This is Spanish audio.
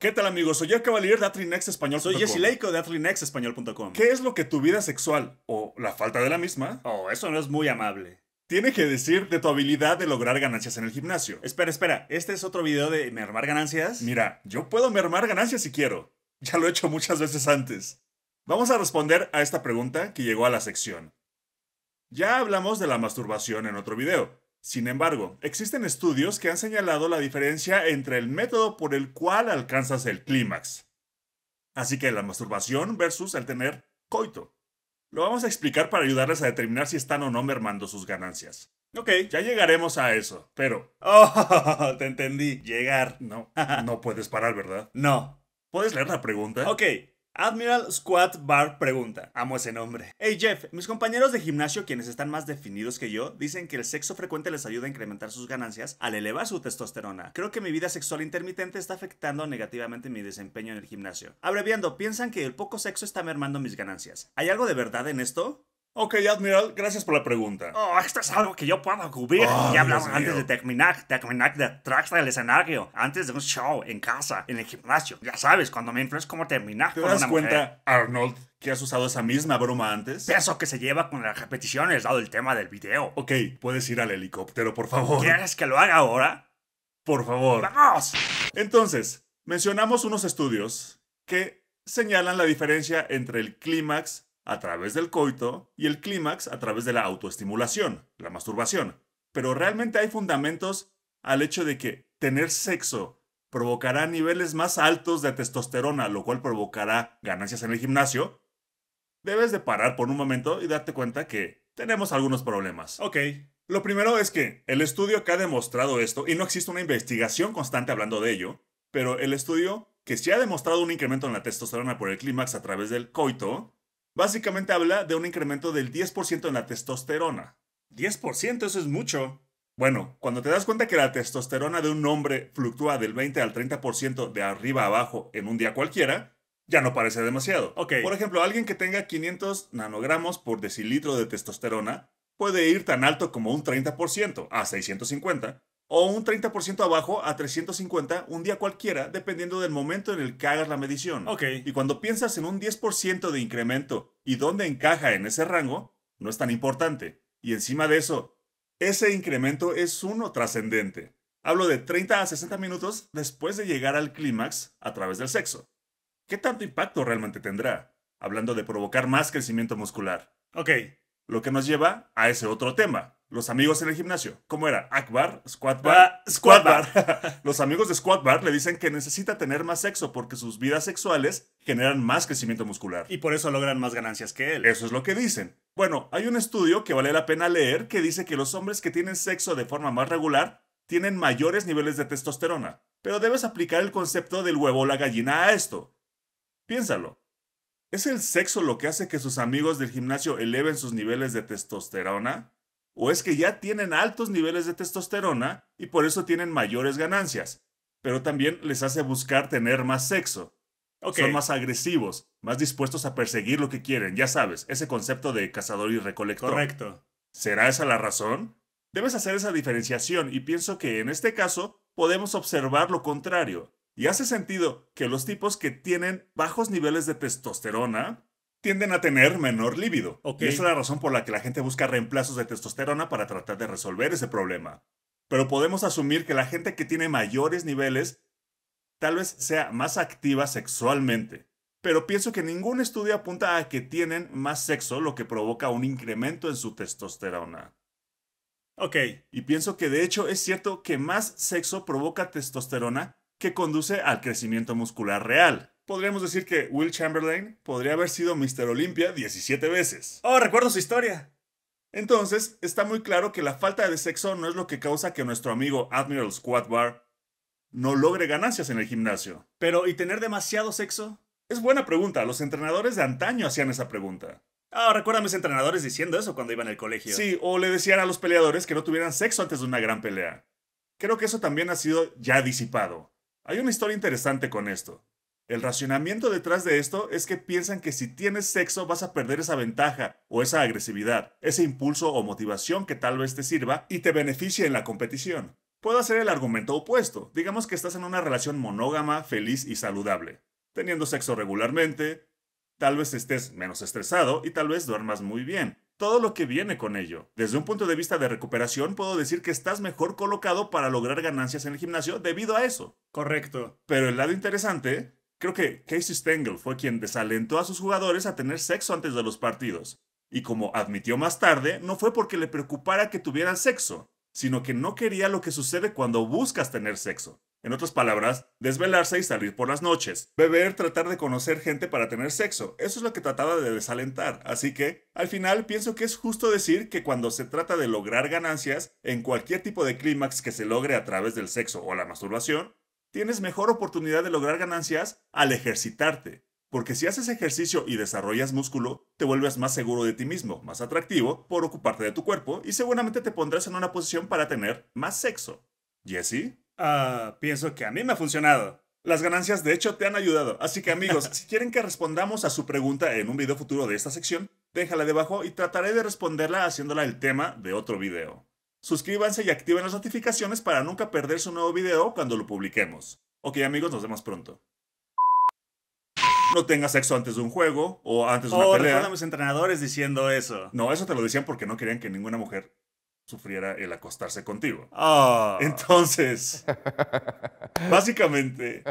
¿Qué tal amigos? Soy Jack Cavalier de Español. Soy Jesse Leico de AtrinexEspañol.com. ¿Qué es lo que tu vida sexual, o la falta de la misma... Oh, eso no es muy amable. Tiene que decir de tu habilidad de lograr ganancias en el gimnasio. Espera, espera, ¿este es otro video de mermar ganancias? Mira, yo puedo mermar ganancias si quiero. Ya lo he hecho muchas veces antes. Vamos a responder a esta pregunta que llegó a la sección. Ya hablamos de la masturbación en otro video, sin embargo, existen estudios que han señalado la diferencia entre el método por el cual alcanzas el clímax. Así que la masturbación versus el tener coito. Lo vamos a explicar para ayudarles a determinar si están o no mermando sus ganancias. Ok, ya llegaremos a eso, pero... Oh, te entendí. Llegar. No, no puedes parar, ¿verdad? No. ¿Puedes leer la pregunta? Ok, Admiral Squat Bar pregunta. Amo ese nombre. Hey Jeff, mis compañeros de gimnasio, quienes están más definidos que yo, dicen que el sexo frecuente les ayuda a incrementar sus ganancias al elevar su testosterona. Creo que mi vida sexual intermitente está afectando negativamente mi desempeño en el gimnasio. Abreviando, piensan que el poco sexo está mermando mis ganancias. ¿Hay algo de verdad en esto? Ok, Admiral, gracias por la pregunta. Oh, esto es algo que yo puedo cubrir. Oh, ya hablamos antes de terminar, terminar de trazar del escenario, antes de un show, en casa, en el gimnasio. Ya sabes, cuando me influyes como terminar ¿Te das cuenta, Arnold, que has usado esa misma broma antes? Peso que se lleva con las repeticiones, dado el tema del video. Ok, puedes ir al helicóptero, por favor. ¿Quieres que lo haga ahora? Por favor. ¡Vamos! Entonces, mencionamos unos estudios que señalan la diferencia entre el clímax a través del coito y el clímax a través de la autoestimulación, la masturbación. Pero realmente hay fundamentos al hecho de que tener sexo provocará niveles más altos de testosterona, lo cual provocará ganancias en el gimnasio, debes de parar por un momento y darte cuenta que tenemos algunos problemas. Ok. Lo primero es que el estudio que ha demostrado esto, y no existe una investigación constante hablando de ello, pero el estudio que sí ha demostrado un incremento en la testosterona por el clímax a través del coito, Básicamente habla de un incremento del 10% en la testosterona. 10%, eso es mucho. Bueno, cuando te das cuenta que la testosterona de un hombre fluctúa del 20 al 30% de arriba a abajo en un día cualquiera, ya no parece demasiado. Okay. Por ejemplo, alguien que tenga 500 nanogramos por decilitro de testosterona puede ir tan alto como un 30% a 650, o un 30% abajo a 350 un día cualquiera, dependiendo del momento en el que hagas la medición. Y cuando piensas en un 10% de incremento y dónde encaja en ese rango, no es tan importante. Y encima de eso, ese incremento es uno trascendente. Hablo de 30 a 60 minutos después de llegar al clímax a través del sexo. ¿Qué tanto impacto realmente tendrá? Hablando de provocar más crecimiento muscular. Ok. Lo que nos lleva a ese otro tema, los amigos en el gimnasio. ¿Cómo era? Akbar, Squat Bar. Ah, los amigos de Squat Bar le dicen que necesita tener más sexo porque sus vidas sexuales generan más crecimiento muscular. Y por eso logran más ganancias que él. Eso es lo que dicen. Bueno, hay un estudio que vale la pena leer que dice que los hombres que tienen sexo de forma más regular tienen mayores niveles de testosterona. Pero debes aplicar el concepto del huevo o la gallina a esto. Piénsalo. ¿Es el sexo lo que hace que sus amigos del gimnasio eleven sus niveles de testosterona? o es que ya tienen altos niveles de testosterona y por eso tienen mayores ganancias, pero también les hace buscar tener más sexo. Son más agresivos, más dispuestos a perseguir lo que quieren, ya sabes, ese concepto de cazador y recolector. Correcto. ¿Será esa la razón? Debes hacer esa diferenciación y pienso que en este caso podemos observar lo contrario. Y hace sentido que los tipos que tienen bajos niveles de testosterona tienden a tener menor líbido. Y esa es la razón por la que la gente busca reemplazos de testosterona para tratar de resolver ese problema. Pero podemos asumir que la gente que tiene mayores niveles tal vez sea más activa sexualmente. Pero pienso que ningún estudio apunta a que tienen más sexo, lo que provoca un incremento en su testosterona. Ok. Y pienso que de hecho es cierto que más sexo provoca testosterona que conduce al crecimiento muscular real podríamos decir que Will Chamberlain podría haber sido Mr. Olympia 17 veces. Oh, recuerdo su historia. Entonces, está muy claro que la falta de sexo no es lo que causa que nuestro amigo Admiral Squad Bar no logre ganancias en el gimnasio. Pero, ¿y tener demasiado sexo? Es buena pregunta. Los entrenadores de antaño hacían esa pregunta. Ah, oh, recuerdo a mis entrenadores diciendo eso cuando iban al colegio. Sí, o le decían a los peleadores que no tuvieran sexo antes de una gran pelea. Creo que eso también ha sido ya disipado. Hay una historia interesante con esto. El racionamiento detrás de esto es que piensan que si tienes sexo vas a perder esa ventaja o esa agresividad, ese impulso o motivación que tal vez te sirva y te beneficie en la competición. Puedo hacer el argumento opuesto. Digamos que estás en una relación monógama, feliz y saludable, teniendo sexo regularmente, tal vez estés menos estresado y tal vez duermas muy bien. Todo lo que viene con ello. Desde un punto de vista de recuperación, puedo decir que estás mejor colocado para lograr ganancias en el gimnasio debido a eso. Correcto. Pero el lado interesante Creo que Casey Stengel fue quien desalentó a sus jugadores a tener sexo antes de los partidos, y como admitió más tarde, no fue porque le preocupara que tuvieran sexo, sino que no quería lo que sucede cuando buscas tener sexo. En otras palabras, desvelarse y salir por las noches, beber, tratar de conocer gente para tener sexo, eso es lo que trataba de desalentar, así que, al final, pienso que es justo decir que cuando se trata de lograr ganancias, en cualquier tipo de clímax que se logre a través del sexo o la masturbación, tienes mejor oportunidad de lograr ganancias al ejercitarte, porque si haces ejercicio y desarrollas músculo, te vuelves más seguro de ti mismo, más atractivo por ocuparte de tu cuerpo y seguramente te pondrás en una posición para tener más sexo. ¿Jesse? Ah, pienso que a mí me ha funcionado. Las ganancias de hecho te han ayudado, así que amigos, si quieren que respondamos a su pregunta en un video futuro de esta sección, déjala debajo y trataré de responderla haciéndola el tema de otro video. Suscríbanse y activen las notificaciones para nunca perderse un nuevo video cuando lo publiquemos. Ok amigos, nos vemos pronto. No tengas sexo antes de un juego o antes de una oh, pelea. a mis entrenadores diciendo eso. No, eso te lo decían porque no querían que ninguna mujer sufriera el acostarse contigo. Oh. Entonces, básicamente,